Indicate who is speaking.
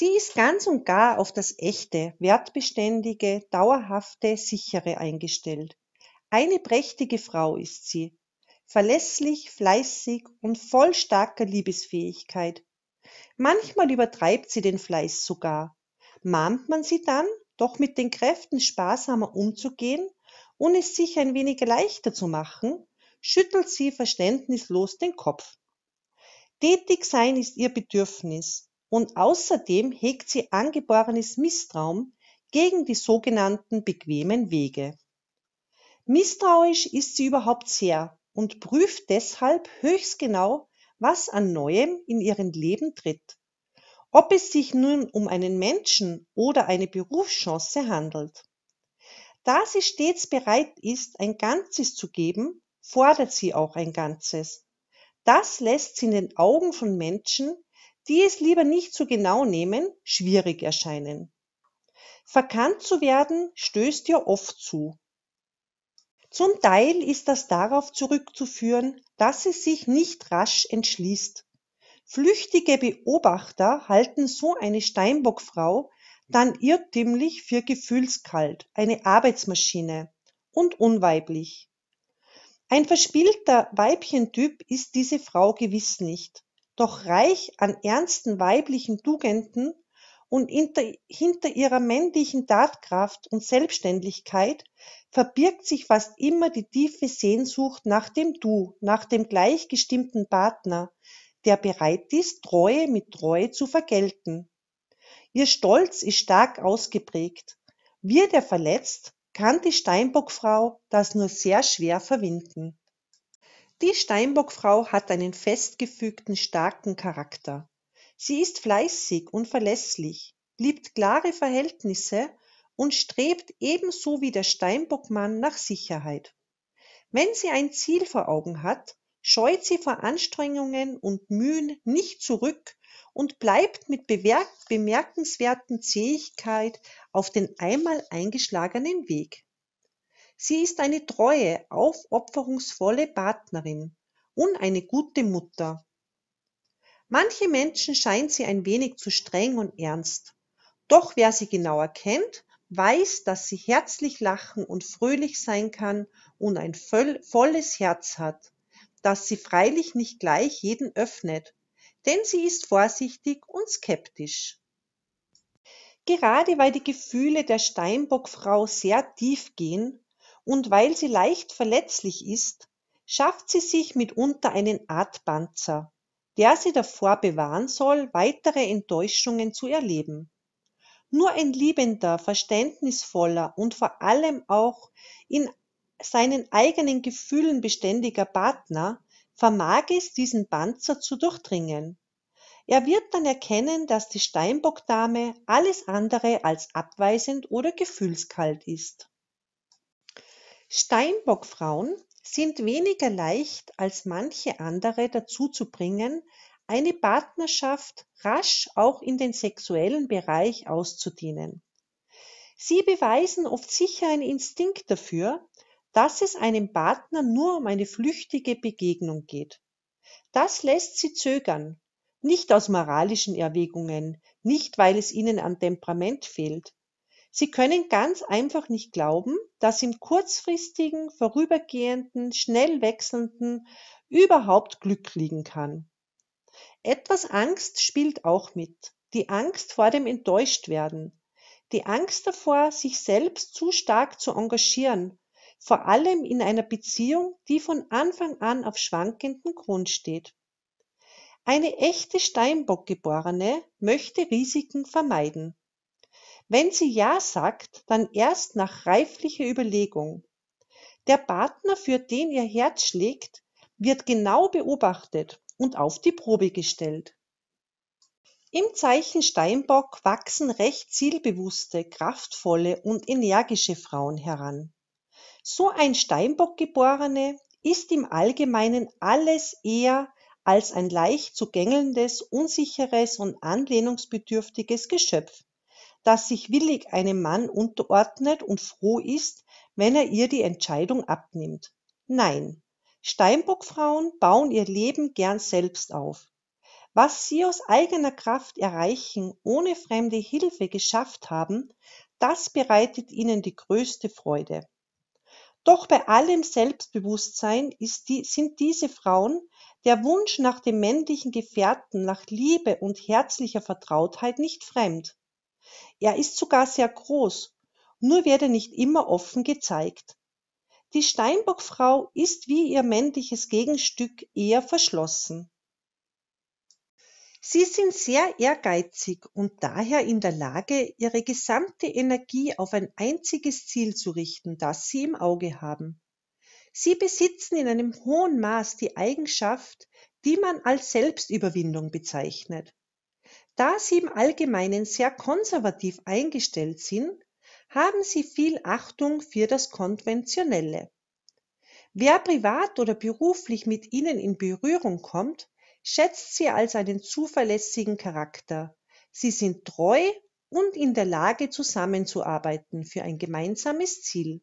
Speaker 1: Sie ist ganz und gar auf das echte, wertbeständige, dauerhafte, sichere eingestellt. Eine prächtige Frau ist sie, verlässlich, fleißig und voll starker Liebesfähigkeit. Manchmal übertreibt sie den Fleiß sogar. Mahnt man sie dann, doch mit den Kräften sparsamer umzugehen und es sich ein wenig leichter zu machen, schüttelt sie verständnislos den Kopf. Tätig sein ist ihr Bedürfnis, und außerdem hegt sie angeborenes Misstrauen gegen die sogenannten bequemen Wege. Misstrauisch ist sie überhaupt sehr und prüft deshalb höchst genau, was an Neuem in ihren Leben tritt, ob es sich nun um einen Menschen oder eine Berufschance handelt. Da sie stets bereit ist, ein Ganzes zu geben, fordert sie auch ein Ganzes. Das lässt sie in den Augen von Menschen die es lieber nicht so genau nehmen, schwierig erscheinen. Verkannt zu werden stößt ja oft zu. Zum Teil ist das darauf zurückzuführen, dass es sich nicht rasch entschließt. Flüchtige Beobachter halten so eine Steinbockfrau dann irrtümlich für gefühlskalt, eine Arbeitsmaschine und unweiblich. Ein verspielter Weibchentyp ist diese Frau gewiss nicht doch reich an ernsten weiblichen Tugenden und hinter ihrer männlichen Tatkraft und Selbstständigkeit verbirgt sich fast immer die tiefe Sehnsucht nach dem Du, nach dem gleichgestimmten Partner, der bereit ist, Treue mit Treue zu vergelten. Ihr Stolz ist stark ausgeprägt. Wird er verletzt, kann die Steinbockfrau das nur sehr schwer verwinden. Die Steinbockfrau hat einen festgefügten, starken Charakter. Sie ist fleißig und verlässlich, liebt klare Verhältnisse und strebt ebenso wie der Steinbockmann nach Sicherheit. Wenn sie ein Ziel vor Augen hat, scheut sie vor Anstrengungen und Mühen nicht zurück und bleibt mit bemerkenswerten Zähigkeit auf den einmal eingeschlagenen Weg. Sie ist eine treue, aufopferungsvolle Partnerin und eine gute Mutter. Manche Menschen scheint sie ein wenig zu streng und ernst. Doch wer sie genauer kennt, weiß, dass sie herzlich lachen und fröhlich sein kann und ein volles Herz hat, das sie freilich nicht gleich jeden öffnet, denn sie ist vorsichtig und skeptisch. Gerade weil die Gefühle der Steinbockfrau sehr tief gehen, und weil sie leicht verletzlich ist, schafft sie sich mitunter einen Art Panzer, der sie davor bewahren soll, weitere Enttäuschungen zu erleben. Nur ein liebender, verständnisvoller und vor allem auch in seinen eigenen Gefühlen beständiger Partner vermag es, diesen Panzer zu durchdringen. Er wird dann erkennen, dass die Steinbockdame alles andere als abweisend oder gefühlskalt ist. Steinbockfrauen sind weniger leicht als manche andere dazu zu bringen, eine Partnerschaft rasch auch in den sexuellen Bereich auszudehnen. Sie beweisen oft sicher einen Instinkt dafür, dass es einem Partner nur um eine flüchtige Begegnung geht. Das lässt sie zögern, nicht aus moralischen Erwägungen, nicht weil es ihnen an Temperament fehlt, Sie können ganz einfach nicht glauben, dass im kurzfristigen, vorübergehenden, schnell wechselnden überhaupt Glück liegen kann. Etwas Angst spielt auch mit. Die Angst vor dem Enttäuschtwerden. Die Angst davor, sich selbst zu stark zu engagieren, vor allem in einer Beziehung, die von Anfang an auf schwankenden Grund steht. Eine echte Steinbockgeborene möchte Risiken vermeiden. Wenn sie Ja sagt, dann erst nach reiflicher Überlegung. Der Partner, für den ihr Herz schlägt, wird genau beobachtet und auf die Probe gestellt. Im Zeichen Steinbock wachsen recht zielbewusste, kraftvolle und energische Frauen heran. So ein Steinbock-Geborene ist im Allgemeinen alles eher als ein leicht zu gängelndes, unsicheres und anlehnungsbedürftiges Geschöpf dass sich willig einem Mann unterordnet und froh ist, wenn er ihr die Entscheidung abnimmt. Nein, Steinbockfrauen bauen ihr Leben gern selbst auf. Was sie aus eigener Kraft erreichen, ohne fremde Hilfe geschafft haben, das bereitet ihnen die größte Freude. Doch bei allem Selbstbewusstsein die, sind diese Frauen der Wunsch nach dem männlichen Gefährten, nach Liebe und herzlicher Vertrautheit nicht fremd. Er ist sogar sehr groß, nur werde nicht immer offen gezeigt. Die Steinbockfrau ist wie ihr männliches Gegenstück eher verschlossen. Sie sind sehr ehrgeizig und daher in der Lage, ihre gesamte Energie auf ein einziges Ziel zu richten, das sie im Auge haben. Sie besitzen in einem hohen Maß die Eigenschaft, die man als Selbstüberwindung bezeichnet. Da sie im Allgemeinen sehr konservativ eingestellt sind, haben sie viel Achtung für das Konventionelle. Wer privat oder beruflich mit ihnen in Berührung kommt, schätzt sie als einen zuverlässigen Charakter. Sie sind treu und in der Lage zusammenzuarbeiten für ein gemeinsames Ziel.